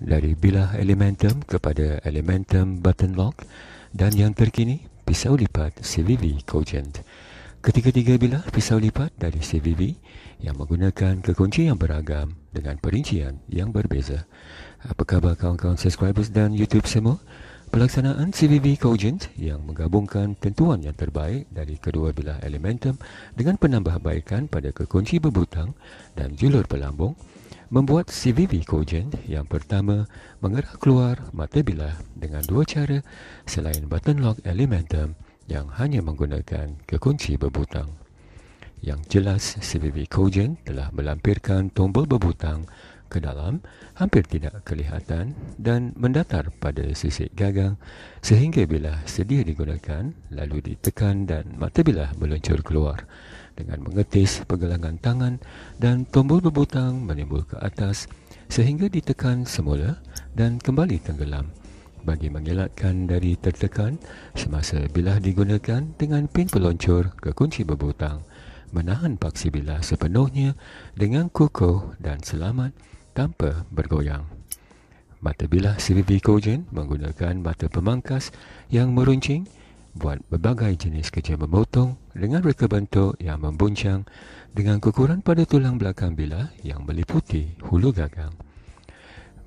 dari bilah elementum kepada elementum button lock dan yang terkini pisau lipat CVV cogent. Ketiga-tiga bilah pisau lipat dari CVV yang menggunakan kekunci yang beragam dengan perincian yang berbeza. Apa khabar kawan-kawan subscribers dan YouTube semua? Pelaksanaan CVV Cogent yang menggabungkan tentuan yang terbaik dari kedua bilah elementum dengan penambahbaikan pada kekunci berbutang dan julur pelambung membuat CVV Kogen yang pertama mengerah keluar mata bilah dengan dua cara selain button lock elementum yang hanya menggunakan kekunci berbutang. Yang jelas, CVV Kogen telah melampirkan tombol berbutang ke dalam hampir tidak kelihatan dan mendatar pada sisi gagang sehingga bilah sedia digunakan lalu ditekan dan mata bilah meluncur keluar dengan mengetis pergelangan tangan dan tombol berbutang menimbul ke atas sehingga ditekan semula dan kembali tenggelam bagi mengelakkan dari tertekan semasa bilah digunakan dengan pin peluncur ke kunci berbutang menahan paksi bilah sepenuhnya dengan kukuh dan selamat tanpa bergoyang. Mata bilah CBB Cogen menggunakan mata pemangkas yang meruncing buat berbagai jenis kerja memotong dengan reka bentuk yang membuncang dengan kekurangan pada tulang belakang bilah yang meliputi hulu gagang.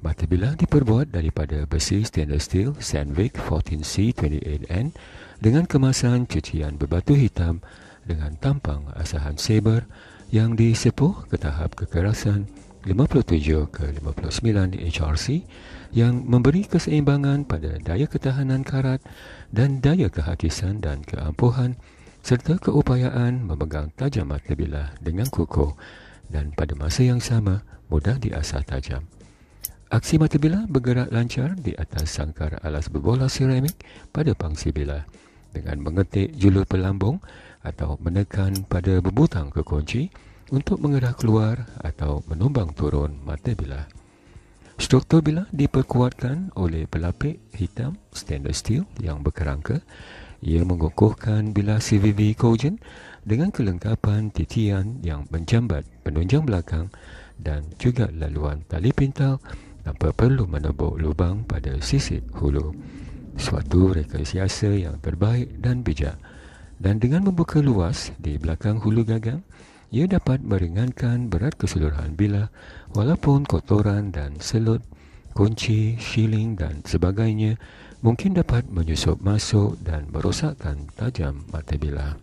Mata bilah diperbuat daripada besi stainless steel Sandvik 14C28N dengan kemasan cucian berbatu hitam dengan tampang asahan saber yang disepuh ke tahap kekerasan 57 ke 59 HRC yang memberi keseimbangan pada daya ketahanan karat dan daya kehakisan dan keampuhan serta keupayaan memegang tajam mata dengan kuku dan pada masa yang sama mudah diasah tajam. Aksi mata bergerak lancar di atas sangkar alas berbola seramik pada pangsi bilah dengan mengetik julur pelambung atau menekan pada berbutang kekunci untuk mengerah keluar atau menumbang turun mata bilah. Struktur bilah diperkuatkan oleh pelapik hitam stainless steel yang berkerangka. Ia mengukuhkan bilah CVV Cogen dengan kelengkapan titian yang menjambat penunjang belakang dan juga laluan tali pintal tanpa perlu menebuk lubang pada sisi hulu. Suatu rekayasa yang terbaik dan bijak. Dan dengan membuka luas di belakang hulu gagang, ia dapat meringankan berat keseluruhan bilah walaupun kotoran dan selut, kunci, shilling dan sebagainya mungkin dapat menyusup masuk dan merosakkan tajam mata bilah.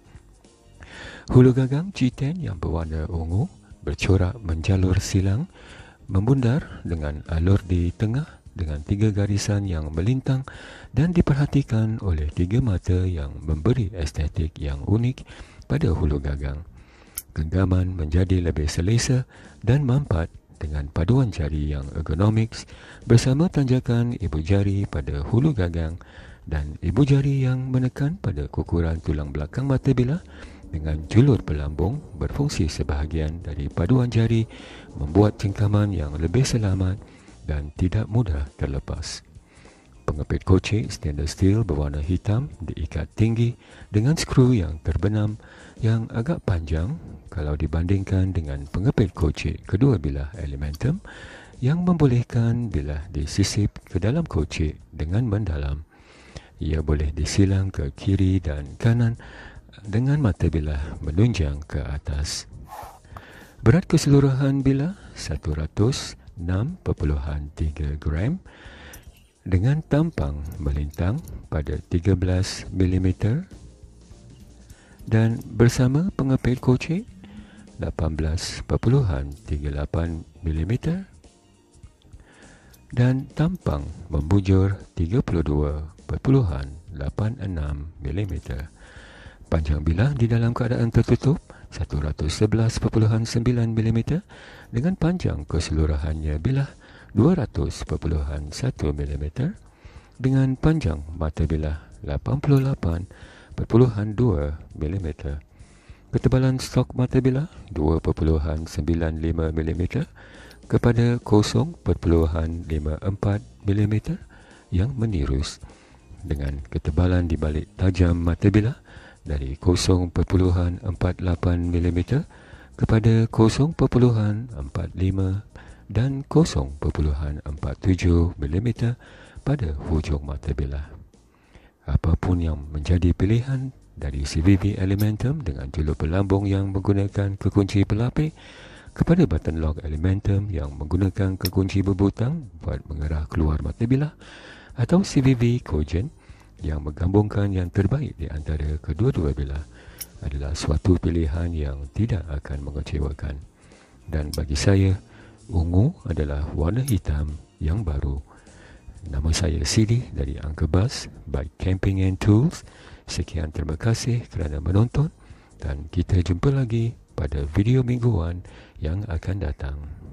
Hulu gagang c 10 yang berwarna ungu bercorak menjalur silang membundar dengan alur di tengah dengan tiga garisan yang melintang dan diperhatikan oleh tiga mata yang memberi estetik yang unik pada hulu gagang genggaman menjadi lebih selesa dan mampat dengan paduan jari yang ergonomiks bersama tanjakan ibu jari pada hulu gagang dan ibu jari yang menekan pada kukuran tulang belakang mata bilah dengan julur pelambung berfungsi sebahagian dari paduan jari membuat cengkaman yang lebih selamat dan tidak mudah terlepas pengepit koci stainless steel berwarna hitam diikat tinggi dengan skru yang terbenam yang agak panjang kalau dibandingkan dengan pengepit koci kedua bilah elementum yang membolehkan bilah disisip ke dalam koci dengan mendalam. Ia boleh disilang ke kiri dan kanan dengan mata bilah menunjang ke atas. Berat keseluruhan bilah 106.3 gram dengan tampang melintang pada 13 mm dan bersama pengepil kocik 18.38 mm dan tampang membujur 32.86 mm. Panjang bilah di dalam keadaan tertutup 111.9 mm dengan panjang keseluruhannya bilah 200.1 mm dengan panjang mata bilah 88.2 mm. Ketebalan stok mata bilah 2.95 mm kepada 0.54 mm yang menirus dengan ketebalan di balik tajam mata bilah dari 0.48 mm kepada 0.45 mm dan 0.47 mm pada hujung mata bilah. Apapun yang menjadi pilihan dari CVV Elementum dengan julur pelambung yang menggunakan kekunci pelapik kepada button lock Elementum yang menggunakan kekunci berbutang buat mengarah keluar mata bilah atau CVV Cogen yang menggabungkan yang terbaik di antara kedua-dua bilah adalah suatu pilihan yang tidak akan mengecewakan. Dan bagi saya, ungu adalah warna hitam yang baru. Nama saya Sili dari Angka Bus by Camping and Tools. Sekian terima kasih kerana menonton dan kita jumpa lagi pada video mingguan yang akan datang.